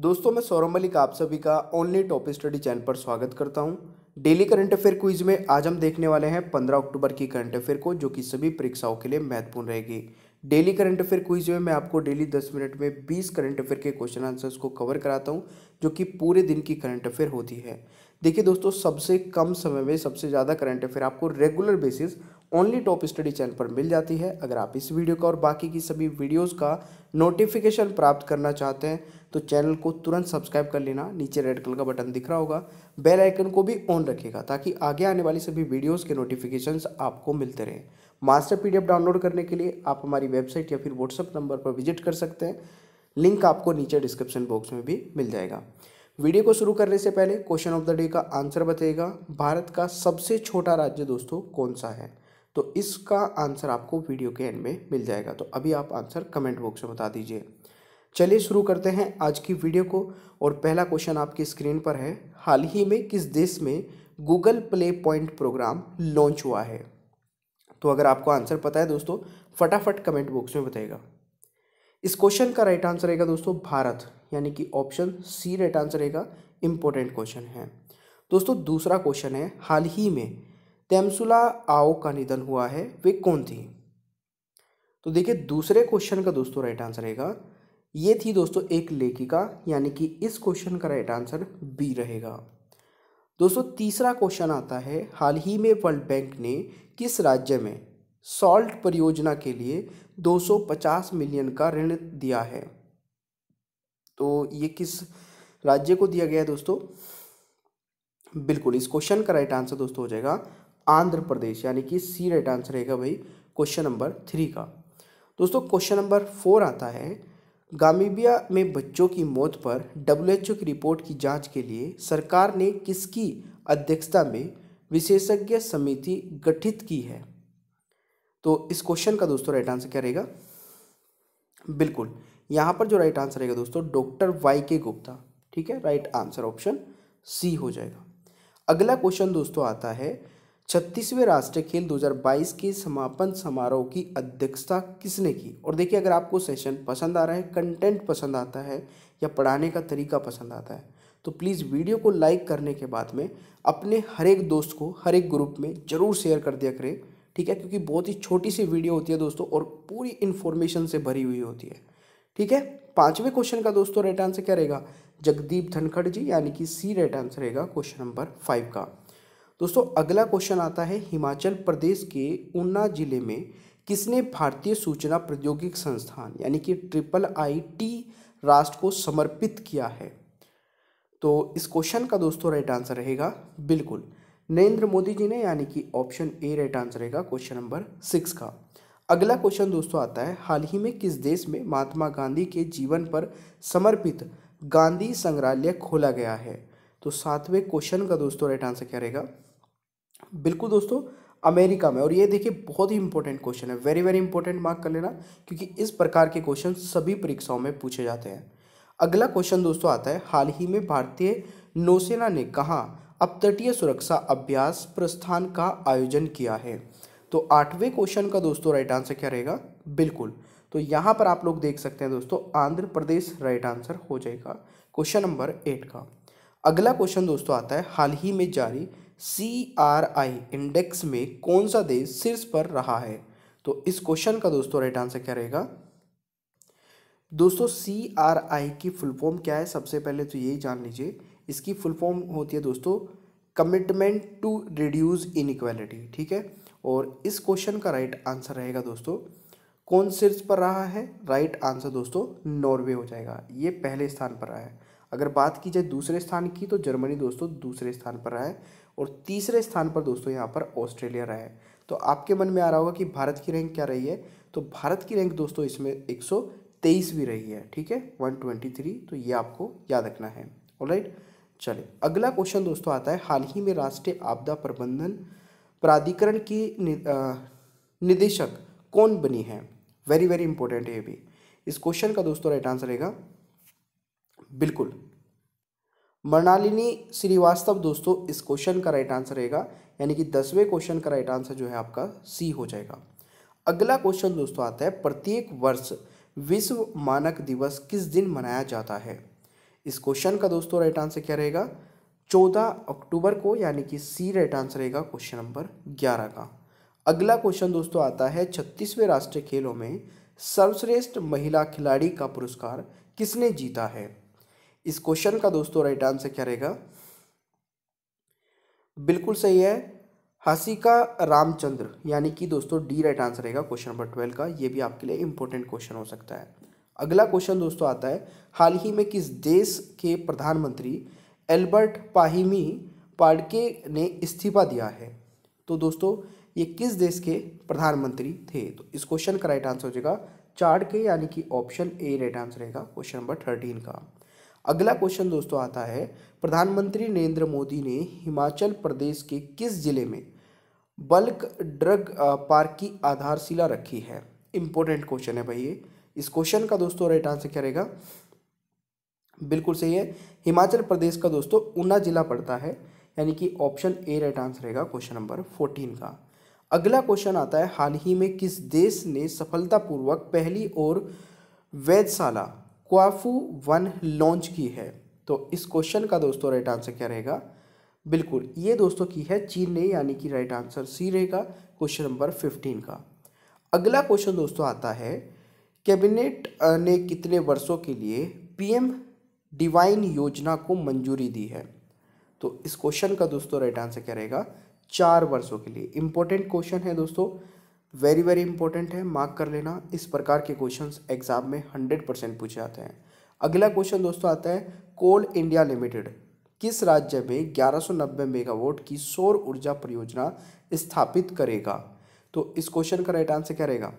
दोस्तों मैं सौरभ मलिक आप सभी का ओनली टॉप स्टडी चैनल पर स्वागत करता हूं डेली करंट अफेयर क्विज में आज हम देखने वाले हैं 15 अक्टूबर की करंट अफेयर को जो कि सभी परीक्षाओं के लिए महत्वपूर्ण रहेगी डेली करंट अफेयर क्विज में मैं आपको डेली 10 मिनट में 20 करंट अफेयर के क्वेश्चन आंसर्स को कवर कराता हूँ जो कि पूरे दिन की करंट अफेयर होती है देखिए दोस्तों सबसे कम समय में सबसे ज़्यादा करंट अफेयर आपको regular basis only top study channel पर मिल जाती है अगर आप इस वीडियो का और बाकी की सभी वीडियोज़ का नोटिफिकेशन प्राप्त करना चाहते हैं तो चैनल को तुरंत सब्सक्राइब कर लेना नीचे रेड कलर का बटन दिख रहा होगा बेल आइकन को भी ऑन रखेगा ताकि आगे आने वाली सभी वीडियोज़ के नोटिफिकेशन आपको मिलते रहें मास्टर पीडीएफ डाउनलोड करने के लिए आप हमारी वेबसाइट या फिर व्हाट्सअप नंबर पर विजिट कर सकते हैं लिंक आपको नीचे डिस्क्रिप्शन बॉक्स में भी मिल जाएगा वीडियो को शुरू करने से पहले क्वेश्चन ऑफ द डे का आंसर बताइएगा भारत का सबसे छोटा राज्य दोस्तों कौन सा है तो इसका आंसर आपको वीडियो के एंड में मिल जाएगा तो अभी आप आंसर कमेंट बॉक्स में बता दीजिए चलिए शुरू करते हैं आज की वीडियो को और पहला क्वेश्चन आपकी स्क्रीन पर है हाल ही में किस देश में Google play point program launch हुआ है तो अगर आपको आंसर पता है दोस्तों फटाफट कमेंट बॉक्स में बताएगा इस क्वेश्चन का राइट आंसर रहेगा दोस्तों भारत यानी कि ऑप्शन सी राइट आंसर रहेगा इंपॉर्टेंट क्वेश्चन है दोस्तों दूसरा क्वेश्चन है हाल ही में तेमसुला आओ का निधन हुआ है वे कौन थी तो देखिए दूसरे क्वेश्चन का दोस्तों राइट आंसर रहेगा ये थी दोस्तों एक लेखिका यानी कि इस क्वेश्चन का राइट आंसर बी रहेगा दोस्तों तीसरा क्वेश्चन आता है हाल ही में वर्ल्ड बैंक ने किस राज्य में सॉल्ट परियोजना के लिए 250 मिलियन का ऋण दिया है तो ये किस राज्य को दिया गया है दोस्तों बिल्कुल इस क्वेश्चन का राइट आंसर दोस्तों हो जाएगा आंध्र प्रदेश यानी कि सी राइट आंसर रहेगा भाई क्वेश्चन नंबर थ्री का दोस्तों क्वेश्चन नंबर फोर आता है गामीबिया में बच्चों की मौत पर डब्ल्यूएचओ की रिपोर्ट की जांच के लिए सरकार ने किसकी अध्यक्षता में विशेषज्ञ समिति गठित की है तो इस क्वेश्चन का दोस्तों राइट आंसर क्या रहेगा बिल्कुल यहाँ पर जो राइट आंसर रहेगा दोस्तों डॉक्टर वाई के गुप्ता ठीक है राइट आंसर ऑप्शन सी हो जाएगा अगला क्वेश्चन दोस्तों आता है छत्तीसवें राष्ट्रीय खेल 2022 के समापन समारोह की अध्यक्षता किसने की और देखिए अगर आपको सेशन पसंद आ रहा है कंटेंट पसंद आता है या पढ़ाने का तरीका पसंद आता है तो प्लीज़ वीडियो को लाइक करने के बाद में अपने हर एक दोस्त को हर एक ग्रुप में ज़रूर शेयर कर दिया करें ठीक है क्योंकि बहुत ही छोटी सी वीडियो होती है दोस्तों और पूरी इन्फॉर्मेशन से भरी हुई होती है ठीक है पाँचवें क्वेश्चन का दोस्तों राइट आंसर क्या रहेगा जगदीप धनखड़ जी यानी कि सी राइट आंसर रहेगा क्वेश्चन नंबर फाइव का दोस्तों अगला क्वेश्चन आता है हिमाचल प्रदेश के ऊना जिले में किसने भारतीय सूचना प्रौद्योगिक संस्थान यानी कि ट्रिपल आई टी राष्ट्र को समर्पित किया है तो इस क्वेश्चन का दोस्तों राइट आंसर रहेगा बिल्कुल नरेंद्र मोदी जी ने यानी कि ऑप्शन ए राइट आंसर रहेगा क्वेश्चन नंबर सिक्स का अगला क्वेश्चन दोस्तों आता है हाल ही में किस देश में महात्मा गांधी के जीवन पर समर्पित गांधी संग्रहालय खोला गया है तो सातवें क्वेश्चन का दोस्तों राइट आंसर क्या रहेगा बिल्कुल दोस्तों अमेरिका में और ये देखिए बहुत ही इंपॉर्टेंट क्वेश्चन है वेरी वेरी इंपॉर्टेंट मार्क कर लेना क्योंकि इस प्रकार के क्वेश्चन सभी परीक्षाओं में पूछे जाते हैं अगला क्वेश्चन दोस्तों आता है हाल ही में भारतीय नौसेना ने कहाँ अपतटीय सुरक्षा अभ्यास प्रस्थान का आयोजन किया है तो आठवें क्वेश्चन का दोस्तों राइट आंसर क्या रहेगा बिल्कुल तो यहाँ पर आप लोग देख सकते हैं दोस्तों आंध्र प्रदेश राइट आंसर हो जाएगा क्वेश्चन नंबर एट का अगला क्वेश्चन दोस्तों आता है हाल ही में जारी सी आर आई इंडेक्स में कौन सा देश शीर्ष पर रहा है तो इस क्वेश्चन का दोस्तों राइट आंसर क्या रहेगा दोस्तों सी आर आई की फुल फॉर्म क्या है सबसे पहले तो यही जान लीजिए इसकी फुल फॉर्म होती है दोस्तों कमिटमेंट टू रिड्यूस इनक्वालिटी ठीक है और इस क्वेश्चन का राइट आंसर रहेगा दोस्तों कौन शीर्ष पर रहा है राइट आंसर दोस्तों नॉर्वे हो जाएगा ये पहले स्थान पर रहा है अगर बात की जाए दूसरे स्थान की तो जर्मनी दोस्तों दूसरे स्थान पर रहा है और तीसरे स्थान पर दोस्तों यहाँ पर ऑस्ट्रेलिया रहा है तो आपके मन में आ रहा होगा कि भारत की रैंक क्या रही है तो भारत की रैंक दोस्तों इसमें एक सौ तेईस भी रही है ठीक है वन ट्वेंटी थ्री तो ये आपको याद रखना है ऑलराइट चले अगला क्वेश्चन दोस्तों आता है हाल ही में राष्ट्रीय आपदा प्रबंधन प्राधिकरण की निदेशक कौन बनी है वेरी वेरी इंपॉर्टेंट है ये भी इस क्वेश्चन का दोस्तों राइट आंसर रहेगा बिल्कुल मर्णालिनी श्रीवास्तव दोस्तों इस क्वेश्चन का राइट आंसर रहेगा यानी कि दसवें क्वेश्चन का राइट आंसर जो है आपका सी हो जाएगा अगला क्वेश्चन दोस्तों आता है प्रत्येक वर्ष विश्व मानक दिवस किस दिन मनाया जाता है इस क्वेश्चन का दोस्तों राइट आंसर क्या रहेगा चौदह अक्टूबर को यानी कि सी राइट आंसर रहेगा क्वेश्चन नंबर ग्यारह का अगला क्वेश्चन दोस्तों आता है छत्तीसवें राष्ट्रीय खेलों में सर्वश्रेष्ठ महिला खिलाड़ी का पुरस्कार किसने जीता है इस क्वेश्चन का दोस्तों राइट आंसर क्या रहेगा बिल्कुल सही है हसीिका रामचंद्र यानी कि दोस्तों डी राइट आंसर रहेगा क्वेश्चन नंबर ट्वेल्व का ये भी आपके लिए इंपॉर्टेंट क्वेश्चन हो सकता है अगला क्वेश्चन दोस्तों आता है हाल ही में किस देश के प्रधानमंत्री एल्बर्ट पाहिमी पाडके ने इस्तीफा दिया है तो दोस्तों ये किस देश के प्रधानमंत्री थे तो इस क्वेश्चन का राइट आंसर हो जाएगा चार्ड के यानी कि ऑप्शन ए राइट आंसर रहेगा क्वेश्चन नंबर थर्टीन का अगला क्वेश्चन दोस्तों आता है प्रधानमंत्री नरेंद्र मोदी ने हिमाचल प्रदेश के किस जिले में बल्क ड्रग पार्क की आधारशिला रखी है इम्पोर्टेंट क्वेश्चन है भाई ये इस क्वेश्चन का दोस्तों राइट आंसर क्या रहेगा बिल्कुल सही है हिमाचल प्रदेश का दोस्तों ऊना जिला पड़ता है यानी कि ऑप्शन ए राइट आंसर रहेगा क्वेश्चन नंबर फोर्टीन का अगला क्वेश्चन आता है हाल ही में किस देश ने सफलतापूर्वक पहली और वैधशाला क्वाफू वन लॉन्च की है तो इस क्वेश्चन का दोस्तों राइट आंसर क्या रहेगा बिल्कुल ये दोस्तों की है चीन ने यानी कि राइट आंसर सी रहेगा क्वेश्चन नंबर फिफ्टीन का अगला क्वेश्चन दोस्तों आता है कैबिनेट ने कितने वर्षों के लिए पीएम डिवाइन योजना को मंजूरी दी है तो इस क्वेश्चन का दोस्तों राइट आंसर क्या रहेगा चार वर्षों के लिए इंपॉर्टेंट क्वेश्चन है दोस्तों वेरी वेरी इंपॉर्टेंट है मार्क कर लेना इस प्रकार के क्वेश्चंस एग्जाम में हंड्रेड परसेंट पूछे जाते हैं अगला क्वेश्चन दोस्तों आता है कोल इंडिया लिमिटेड किस राज्य में नब्बे मेगावाट की सौर ऊर्जा परियोजना स्थापित करेगा तो इस क्वेश्चन का राइट आंसर क्या रहेगा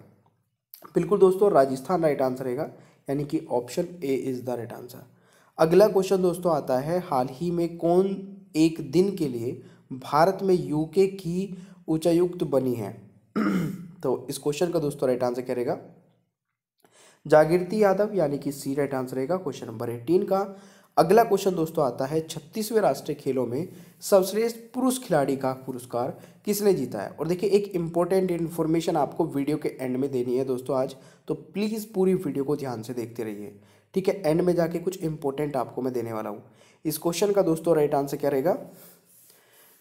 बिल्कुल दोस्तों राजस्थान राइट आंसर रहेगा यानी कि option A is the right answer अगला क्वेश्चन दोस्तों आता है हाल ही में कौन एक दिन के लिए भारत में यूके की उच्चायुक्त बनी है तो इस क्वेश्चन का दोस्तों राइट आंसर क्या रहेगा जागीरती यादव यानी कि सी राइट आंसर रहेगा क्वेश्चन नंबर एटीन का अगला क्वेश्चन दोस्तों आता है छत्तीसवें राष्ट्रीय खेलों में सर्वश्रेष्ठ पुरुष खिलाड़ी का पुरस्कार किसने जीता है और देखिए एक इंपॉर्टेंट इन्फॉर्मेशन आपको वीडियो के एंड में देनी है दोस्तों आज तो प्लीज़ पूरी वीडियो को ध्यान से देखते रहिए ठीक है एंड में जाके कुछ इंपॉर्टेंट आपको मैं देने वाला हूँ इस क्वेश्चन का दोस्तों राइट आंसर क्या रहेगा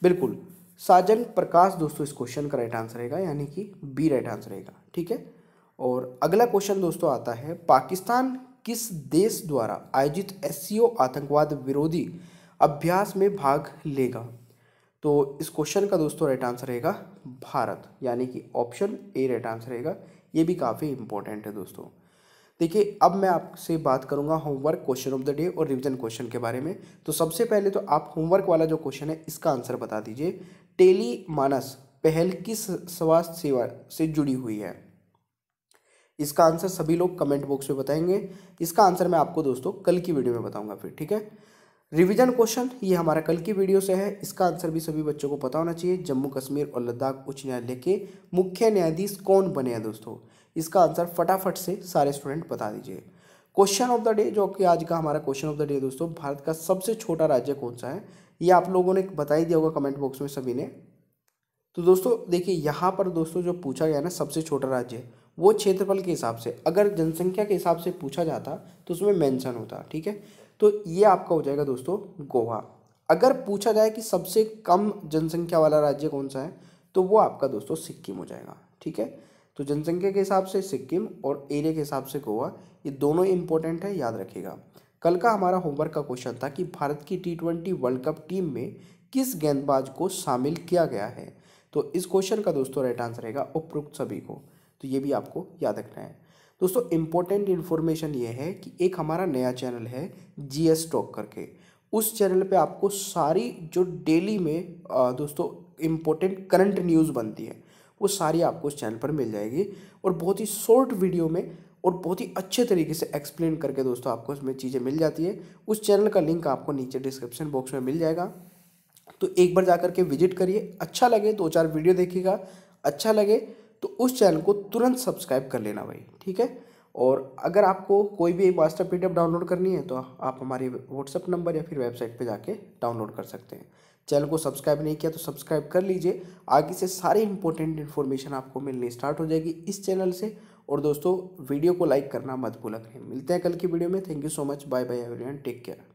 बिल्कुल साजन प्रकाश दोस्तों इस क्वेश्चन का राइट आंसर रहेगा यानी कि बी राइट आंसर रहेगा ठीक है और अगला क्वेश्चन दोस्तों आता है पाकिस्तान किस देश द्वारा आयोजित एस e आतंकवाद विरोधी अभ्यास में भाग लेगा तो इस क्वेश्चन का दोस्तों राइट आंसर रहेगा भारत यानी कि ऑप्शन ए राइट आंसर रहेगा ये भी काफ़ी इंपॉर्टेंट है दोस्तों देखिए अब मैं आपसे बात करूंगा homework question of the day और रिवीजन क्वेश्चन के बारे में तो सबसे पहले तो आप होमवर्क वाला जो क्वेश्चन है इसका आंसर बता दीजिए टेली मानस पहल किस स्वास्थ्य सेवा से जुड़ी हुई है इसका आंसर सभी लोग कमेंट बॉक्स में बताएंगे इसका आंसर मैं आपको दोस्तों कल की वीडियो में बताऊंगा फिर ठीक है रिवीजन क्वेश्चन ये हमारा कल की वीडियो से है इसका आंसर भी सभी बच्चों को पता होना चाहिए जम्मू कश्मीर और लद्दाख उच्च न्यायालय के मुख्य न्यायाधीश कौन बने हैं दोस्तों इसका आंसर फटाफट से सारे स्टूडेंट बता दीजिए क्वेश्चन ऑफ द डे जो कि आज का हमारा क्वेश्चन ऑफ द डे दोस्तों भारत का सबसे छोटा राज्य कौन सा है ये आप लोगों ने बता ही दिया होगा कमेंट बॉक्स में सभी ने तो दोस्तों देखिए यहाँ पर दोस्तों जो पूछा गया ना सबसे छोटा राज्य वो क्षेत्रफल के हिसाब से अगर जनसंख्या के हिसाब से पूछा जाता तो उसमें मेंशन होता ठीक है तो ये आपका हो जाएगा दोस्तों गोवा अगर पूछा जाए कि सबसे कम जनसंख्या वाला राज्य कौन सा है तो वो आपका दोस्तों सिक्किम हो जाएगा ठीक है तो जनसंख्या के हिसाब से सिक्किम और एरिया के हिसाब से गोवा ये दोनों इम्पोर्टेंट है याद रखेगा कल का हमारा होमवर्क का क्वेश्चन था कि भारत की T twenty world cup team में किस गेंदबाज को शामिल किया गया है तो इस क्वेश्चन का दोस्तों राइट आंसर रहेगा उपरोक्त सभी को तो ये भी आपको याद रखना है दोस्तों इम्पोर्टेंट इन्फॉर्मेशन ये है कि एक हमारा नया चैनल है जी एस टॉक करके उस चैनल पे आपको सारी जो डेली में दोस्तों इम्पोर्टेंट करंट न्यूज़ बनती है वो सारी आपको उस चैनल पर मिल जाएगी और बहुत ही शॉर्ट वीडियो में और बहुत ही अच्छे तरीके से एक्सप्लेन करके दोस्तों आपको इसमें चीज़ें मिल जाती है उस चैनल का लिंक आपको नीचे डिस्क्रिप्शन बॉक्स में मिल जाएगा तो एक बार जा करके विजिट करिए अच्छा लगे दो तो चार वीडियो देखिएगा अच्छा लगे तो उस चैनल को तुरंत सब्सक्राइब कर लेना भाई ठीक है और अगर आपको कोई भी मास्टर पी डाउनलोड करनी है तो आप हमारे व्हाट्सअप नंबर या फिर वेबसाइट पर जाके डाउनलोड कर सकते हैं चैनल को सब्सक्राइब नहीं किया तो सब्सक्राइब कर लीजिए आगे से सारी इंपॉर्टेंट इन्फॉर्मेशन आपको मिलनी स्टार्ट हो जाएगी इस चैनल से और दोस्तों वीडियो को लाइक करना मत भूला करें मिलते हैं कल की वीडियो में thank you so much bye bye everyone take care